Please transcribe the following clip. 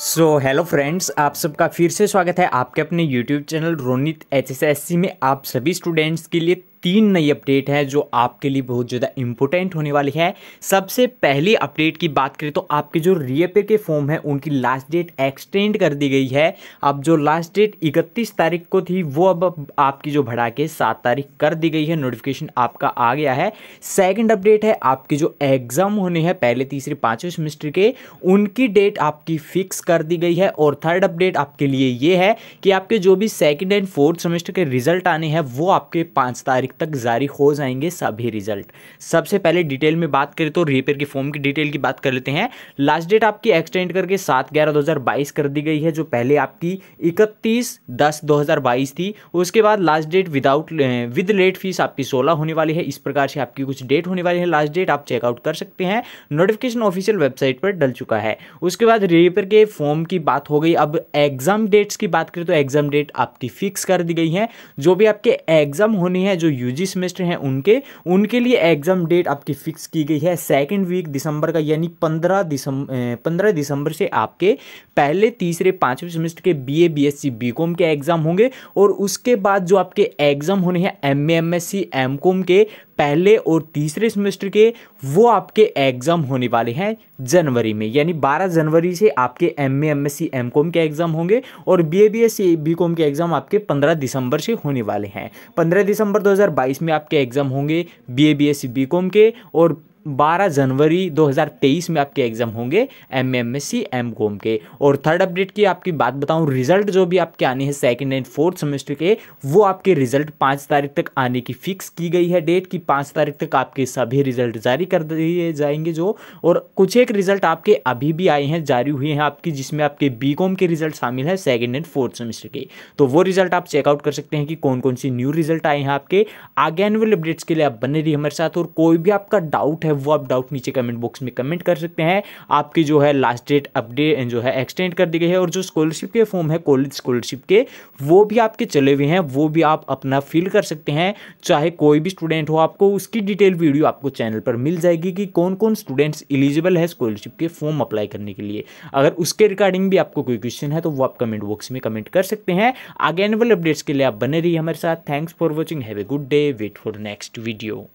so hello friends आप सबका फिर से स्वागत है आपके अपने यूट्यूब चैनल रोनित एच में आप सभी स्टूडेंट्स के लिए तीन नई अपडेट हैं जो आपके लिए बहुत ज़्यादा इंपॉर्टेंट होने वाली है सबसे पहली अपडेट की बात करें तो आपके जो रीअपेयर के फॉर्म है उनकी लास्ट डेट एक्सटेंड कर दी गई है अब जो लास्ट डेट इकतीस तारीख को थी वो अब आपकी जो भड़ा के सात तारीख कर दी गई है नोटिफिकेशन आपका आ गया है सेकेंड अपडेट है आपके जो एग्ज़ाम होने हैं पहले तीसरे पाँचवें सेमेस्टर के उनकी डेट आपकी फिक्स कर दी गई है और थर्ड अपडेट आपके लिए ये है कि आपके जो भी सेकेंड एंड फोर्थ सेमेस्टर के रिजल्ट आने हैं वो आपके पाँच तारीख तारीख तक जारी हो जाएंगे सभी रिजल्ट सबसे पहले डिटेल में बात करें तो रिपेयर के फॉर्म की डिटेल की बात कर लेते हैं लास्ट डेट आपकी एक्सटेंड करके सात ग्यारह दो कर दी गई है जो पहले आपकी इकतीस दस दो थी उसके बाद last date without with late fees आपकी सोलह होने वाली है इस प्रकार से आपकी कुछ डेट होने वाली है लास्ट डेट आप चेकआउट कर सकते हैं नोटिफिकेशन ऑफिशियल वेबसाइट पर डल चुका है उसके बाद रिपेयर के फॉर्म की बात हो गई अब एग्जाम डेट्स की बात करें तो एग्जाम डेट आपकी फिक्स कर दी गई है जो भी आपके एग्जाम होने हैं जो यूजी सेमेस्टर हैं उनके उनके लिए एग्जाम डेट आपकी फिक्स की गई है सेकेंड वीक दिसंबर का यानी पंद्रह दिसंबर पंद्रह दिसंबर से आपके पहले तीसरे पाँचवें सेमेस्टर के B A B S C B com के एग्जाम होंगे और उसके बाद जो आपके एग्जाम होने हैं M A M S C M com के पहले और तीसरे सेमेस्टर के वो आपके एग्ज़ाम होने वाले हैं जनवरी में यानी 12 जनवरी से आपके M A M S C M com के एग्ज़ाम होंगे और B A B S C B com के एग्ज़ाम आपके 15 दिसंबर से होने वाले हैं 15 दिसंबर 2022 में आपके एग्ज़ाम होंगे B A B S C B com के और 12 जनवरी 2023 में आपके एग्जाम होंगे M M S C M com के और थर्ड अपडेट की आपकी बात बताऊं रिजल्ट जो भी आपके आने हैं सेकंड एंड फोर्थ सेमेस्टर के वो आपके रिजल्ट पाँच तारीख तक आने की फिक्स की गई है डेट की पाँच तारीख तक आपके सभी रिजल्ट जारी कर दिए जाएंगे जो और कुछ एक रिजल्ट आपके अभी भी आए हैं जारी हुए हैं आपकी जिसमें आपके बी कॉम के रिजल्ट शामिल है सेकेंड एंड फोर्थ सेमेस्टर के तो वो रिजल्ट आप चेकआउट कर सकते हैं कि कौन कौन सी न्यू रिजल्ट आए हैं आपके आगे एनुअल अपडेट्स के लिए आप बने रही हमारे साथ और कोई भी आपका डाउट है है वो आप डाउट नीचे कमेंट बॉक्स में कमेंट कर सकते हैं आपकी जो है लास्ट डेट अपडेट जो है एक्सटेंड कर दी गई है और जो स्कॉलरशिप के फॉर्म है कॉलेज स्कॉलरशिप के वो भी आपके चले हुए हैं वो भी आप अपना फिल कर सकते हैं चाहे कोई भी स्टूडेंट हो आपको उसकी डिटेल वीडियो आपको चैनल पर मिल जाएगी कि कौन कौन स्टूडेंट्स इलिजिबल है स्कॉलरशिप के फॉर्म अप्लाई करने के लिए अगर उसके रिगार्डिंग भी आपको कोई क्वेश्चन है तो वो आप कमेंट बॉक्स में कमेंट कर सकते हैं आगे एनुअल अपडेट्स के लिए आप बने रहिए हमारे साथ thanks for watching have a good day wait for next video